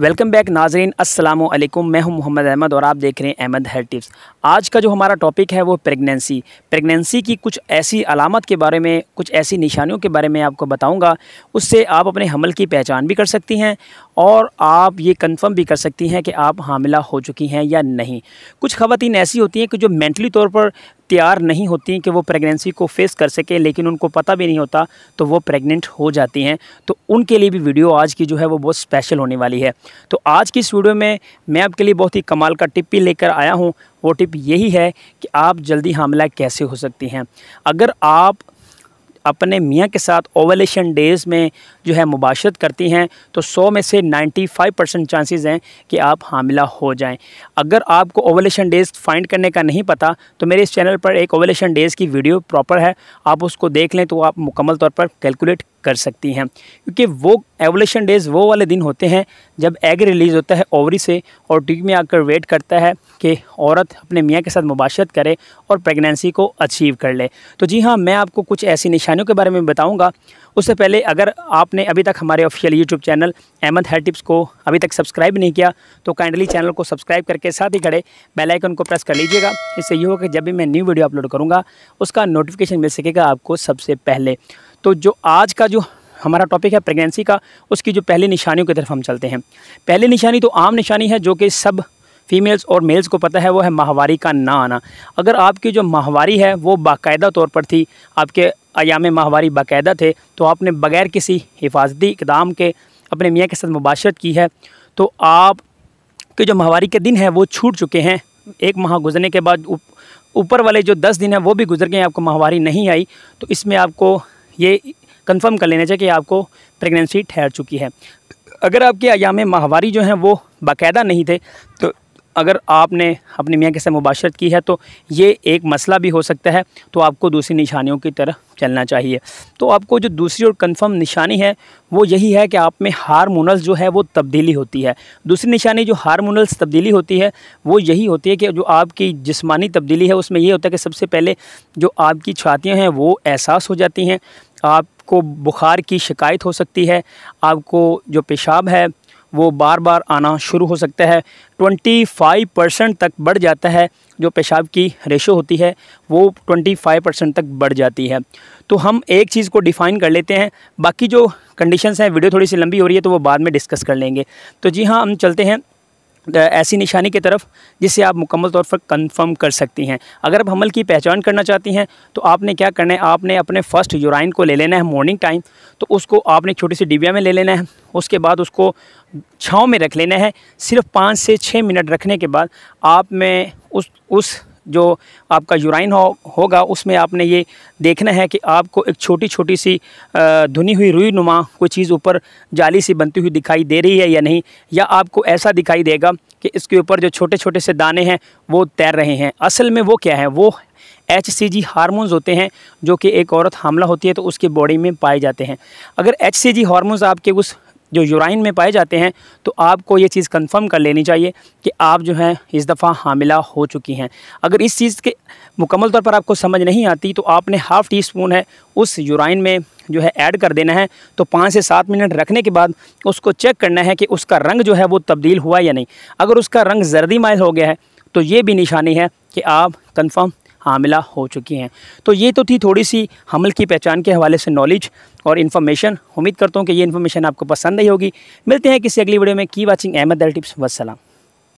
welcome back नाजरीन असलम मैं हूं मोहम्मद अहमद और आप देख रहे हैं अहमद हेल्थ टिप्स आज का जो हमारा टॉपिक है वो प्रेगनेंसी प्रेगनेंसी की कुछ ऐसी अलामत के बारे में कुछ ऐसी निशानियों के बारे में आपको बताऊंगा उससे आप अपने हमल की पहचान भी कर सकती हैं और आप ये कंफर्म भी कर सकती हैं कि आप हामिला हो चुकी हैं या नहीं कुछ ख़वान ऐसी होती हैं कि जो मैंटली तौर पर तैयार नहीं होती कि वो प्रेगनेंसी को फेस कर सकें लेकिन उनको पता भी नहीं होता तो वो प्रेग्नेंट हो जाती हैं तो उनके लिए भी वीडियो आज की जो है वो बहुत स्पेशल होने वाली है तो आज की इस वीडियो में मैं आपके लिए बहुत ही कमाल का टिप भी लेकर आया हूँ वो टिप यही है कि आप जल्दी हमला कैसे हो सकती हैं अगर आप अपने मियाँ के साथ ओवलेशन डेज़ में जो है मुबाशरत करती हैं तो सौ में से नाइन्टी फाइव परसेंट चांसेज़ हैं कि आप हामिला हो जाएं अगर आपको ओवलेशन डेज़ फाइंड करने का नहीं पता तो मेरे इस चैनल पर एक ओवलेशन डेज़ की वीडियो प्रॉपर है आप उसको देख लें तो आप मुकम्मल तौर पर कैलकुलेट कर सकती हैं क्योंकि वो एवोलेशन डेज वो वाले दिन होते हैं जब एग रिलीज़ होता है ओवरी से और ट्यूब में आकर वेट करता है कि औरत अपने मियाँ के साथ मुबाशत करे और प्रेगनेंसी को अचीव कर ले तो जी हाँ मैं आपको कुछ ऐसी निशानियों के बारे में बताऊँगा उससे पहले अगर आपने अभी तक हमारे official YouTube channel Ahmed hair tips को अभी तक सब्सक्राइब नहीं किया तो काइंडली चैनल को सब्सक्राइब करके साथ ही खड़े बेलाइकन को प्रेस कर लीजिएगा इससे ये होगा कि जब भी मैं न्यू वीडियो अपलोड करूँगा उसका नोटिफिकेशन मिल सकेगा आपको सबसे पहले तो जो आज का जो हमारा टॉपिक है प्रेगनेंसी का उसकी जो पहली निशानियों की तरफ हम चलते हैं पहली निशानी तो आम निशानी है जो कि सब फीमेल्स और मेल्स को पता है वो है माहवारी का ना आना अगर आपकी जो माहवारी है वो बाकायदा तौर पर थी आपके अयाम माहवारी बाकायदा थे तो आपने बग़ैर किसी हिफाजती इकदाम के अपने मियाँ के साथ मुबाशरत की है तो आप के जो माहवारी के दिन हैं वो छूट चुके हैं एक माह गुजरने के बाद ऊपर वाले जो दस दिन हैं वो भी गुजर गए आपको माहवारी नहीं आई तो इसमें आपको ये कंफर्म कर लेना चाहिए कि आपको प्रेगनेंसी ठहर चुकी है अगर आपके अयाम माहवारी जो हैं वो बाकायदा नहीं थे तो अगर आपने अपनी मियाँ के साथ मुबाशरत की है तो ये एक मसला भी हो सकता है तो आपको दूसरी निशानियों की तरह चलना चाहिए तो आपको जो दूसरी और कंफर्म निशानी है वो यही है कि आप में हारमोनल्स जो है वो तब्दीली होती है दूसरी निशानी जो हारमोनल्स तब्दीली होती है वो यही होती है कि जो आपकी जिसमानी तब्दीली है उसमें ये होता है कि सबसे पहले जो आपकी छातियाँ हैं वो एहसास हो जाती हैं आपको बुखार की शिकायत हो सकती है आपको जो पेशाब है वो बार बार आना शुरू हो सकता है 25 परसेंट तक बढ़ जाता है जो पेशाब की रेशो होती है वो 25 परसेंट तक बढ़ जाती है तो हम एक चीज़ को डिफ़ाइन कर लेते हैं बाकी जो कंडीशंस हैं वीडियो थोड़ी सी लंबी हो रही है तो वो बाद में डिस्कस कर लेंगे तो जी हाँ हम चलते हैं ऐसी निशानी की तरफ जिसे आप मुकम्मल तौर पर कंफर्म कर सकती हैं अगर आप हमल की पहचान करना चाहती हैं तो आपने क्या करना है आपने अपने फ़र्स्ट यूराइन को ले लेना है मॉर्निंग टाइम तो उसको आपने छोटी सी डिबिया में ले लेना है उसके बाद उसको छाँव में रख लेना है सिर्फ पाँच से छः मिनट रखने के बाद आप में उस उस जो आपका यूराइन हो होगा उसमें आपने ये देखना है कि आपको एक छोटी छोटी सी धुनी हुई रुई नुमा कोई चीज़ ऊपर जाली सी बनती हुई दिखाई दे रही है या नहीं या आपको ऐसा दिखाई देगा कि इसके ऊपर जो छोटे छोटे से दाने हैं वो तैर रहे हैं असल में वो क्या है वो एच सी जी होते हैं जो कि एक औरत हमला होती है तो उसके बॉडी में पाए जाते हैं अगर एच सी जी आपके उस जो यूराइन में पाए जाते हैं तो आपको ये चीज़ कंफर्म कर लेनी चाहिए कि आप जो हैं इस दफ़ा हामिला हो चुकी हैं अगर इस चीज़ के मुकम्मल तौर पर आपको समझ नहीं आती तो आपने हाफ़ टी स्पून है उस यूराइन में जो है ऐड कर देना है तो पाँच से सात मिनट रखने के बाद उसको चेक करना है कि उसका रंग जो है वो तब्दील हुआ या नहीं अगर उसका रंग जर्दी माइल हो गया है तो ये भी निशानी है कि आप कन्फर्म हामिला हो चुकी हैं तो ये तो थी थोड़ी सी हमल की पहचान के हवाले से नॉलेज और इन्फॉर्मेशन उम्मीद करता हूँ कि ये इन्फॉर्मेशन आपको पसंद आई होगी मिलते हैं किसी अगली वीडियो में की वाचिंग अहमद टिप्स वसलम